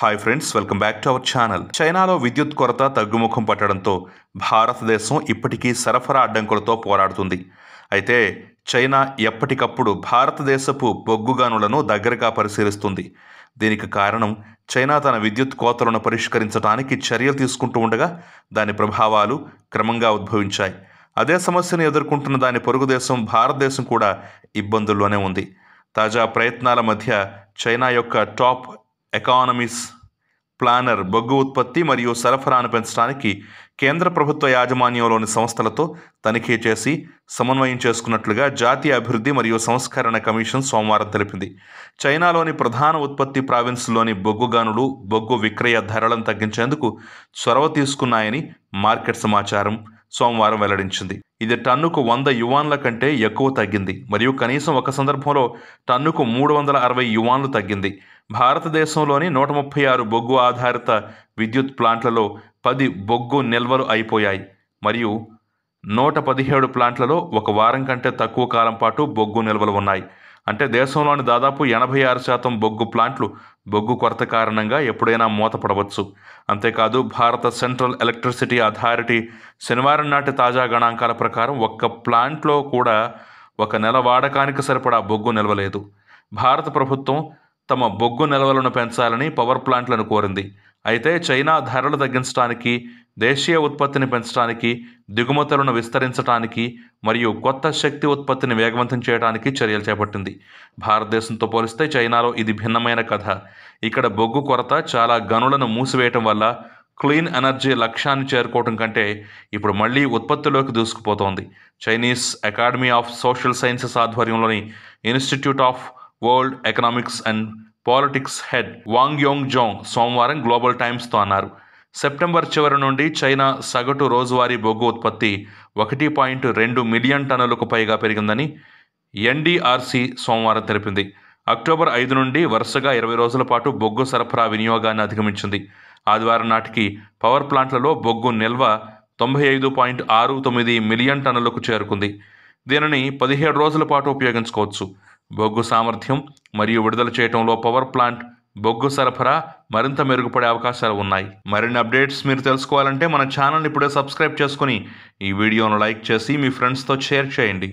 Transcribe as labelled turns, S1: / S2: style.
S1: hi friends welcome back to our channel చైనాలో విద్యుత్ కొరత తగ్గుముఖం పట్టడంతో భారతదేశం ఇప్పటికీ సరఫరా అడ్డంకులతో పోరాడుతుంది అయితే చైనా ఎప్పటికప్పుడు భారతదేశపు బొగ్గు గనులను దగ్గరగా పరిశీలిస్తుంది దీనికి కారణం చైనా తన విద్యుత్ కోతలను పరిష్కరించడానికి చర్యలు తీసుకుంటూ ఉండగా దాని ప్రభావాలు క్రమంగా ఉద్భవించాయి అదే సమస్యను ఎదుర్కొంటున్న దాని పొరుగు దేశం భారతదేశం కూడా ఇబ్బందుల్లోనే ఉంది తాజా ప్రయత్నాల మధ్య చైనా యొక్క టాప్ ఎకానమీస్ ప్లానర్ బొగ్గు ఉత్పత్తి మరియు సరఫరాను పెంచడానికి కేంద్ర ప్రభుత్వ యాజమాన్యంలోని సంస్థలతో తనిఖీ చేసి సమన్వయం చేసుకున్నట్లుగా జాతీయ అభివృద్ధి మరియు సంస్కరణ కమిషన్ సోమవారం తెలిపింది చైనాలోని ప్రధాన ఉత్పత్తి ప్రావిన్స్లోని బొగ్గు గనులు బొగ్గు విక్రయ ధరలను తగ్గించేందుకు చొరవ తీసుకున్నాయని మార్కెట్ సమాచారం సోమవారం వెల్లడించింది ఇది టన్నుకు వంద యువాన్ల కంటే ఎక్కువ తగ్గింది మరియు కనీసం ఒక సందర్భంలో టన్నుకు మూడు వందల అరవై యువాన్లు తగ్గింది భారతదేశంలోని నూట ముప్పై ఆరు బొగ్గు ఆధారిత విద్యుత్ ప్లాంట్లలో పది బొగ్గు నిల్వలు అయిపోయాయి మరియు నూట పదిహేడు ప్లాంట్లలో ఒక వారం కంటే తక్కువ కాలం పాటు బొగ్గు నిల్వలు ఉన్నాయి అంటే దేశంలోని దాదాపు ఎనభై ఆరు శాతం బొగ్గు ప్లాంట్లు బొగ్గు కొరత కారణంగా ఎప్పుడైనా మూతపడవచ్చు అంతేకాదు భారత సెంట్రల్ ఎలక్ట్రిసిటీ అథారిటీ శనివారం నాటి తాజా గణాంకాల ప్రకారం ఒక్క ప్లాంట్లో కూడా ఒక నెల వాడకానికి సరిపడా బొగ్గు నిల్వలేదు భారత ప్రభుత్వం తమ బొగ్గు నిల్వలను పెంచాలని పవర్ ప్లాంట్లను కోరింది అయితే చైనా ధరలు తగ్గించడానికి దేశీయ ఉత్పత్తిని పెంచడానికి దిగుమతులను విస్తరించడానికి మరియు కొత్త శక్తి ఉత్పత్తిని వేగవంతం చేయడానికి చర్యలు చేపట్టింది భారతదేశంతో పోలిస్తే చైనాలో ఇది భిన్నమైన కథ ఇక్కడ బొగ్గు కొరత చాలా గనులను మూసివేయటం వల్ల క్లీన్ ఎనర్జీ లక్ష్యాన్ని చేరుకోవటం కంటే ఇప్పుడు మళ్ళీ ఉత్పత్తిలోకి దూసుకుపోతోంది Chinese Academy of Social Sciences ఆధ్వర్యంలోని Institute of World Economics and Politics head Wang Yong Zhong సోమవారం గ్లోబల్ టైమ్స్తో అన్నారు సెప్టెంబర్ చివరి నుండి చైనా సగటు రోజువారీ బొగ్గు ఉత్పత్తి ఒకటి పాయింట్ రెండు మిలియన్ టన్నులకు పైగా పెరిగిందని ఎన్డీఆర్సీ సోమవారం తెలిపింది అక్టోబర్ ఐదు నుండి వరుసగా ఇరవై రోజుల పాటు బొగ్గు సరఫరా వినియోగాన్ని అధిగమించింది ఆదివారం నాటికి పవర్ ప్లాంట్లలో బొగ్గు నిల్వ తొంభై ఐదు పాయింట్ ఆరు తొమ్మిది మిలియన్ టన్నులకు చేరుకుంది దీనిని పదిహేడు రోజుల పాటు ఉపయోగించుకోవచ్చు బొగ్గు సామర్థ్యం మరియు విడుదల చేయటంలో పవర్ ప్లాంట్ బొగ్గు సరఫరా మరింత మెరుగుపడే అవకాశాలు ఉన్నాయి మరిన్ని అప్డేట్స్ మీరు తెలుసుకోవాలంటే మన ఛానల్ ఇప్పుడే సబ్స్క్రైబ్ చేసుకుని ఈ వీడియోను లైక్ చేసి మీ ఫ్రెండ్స్తో షేర్ చేయండి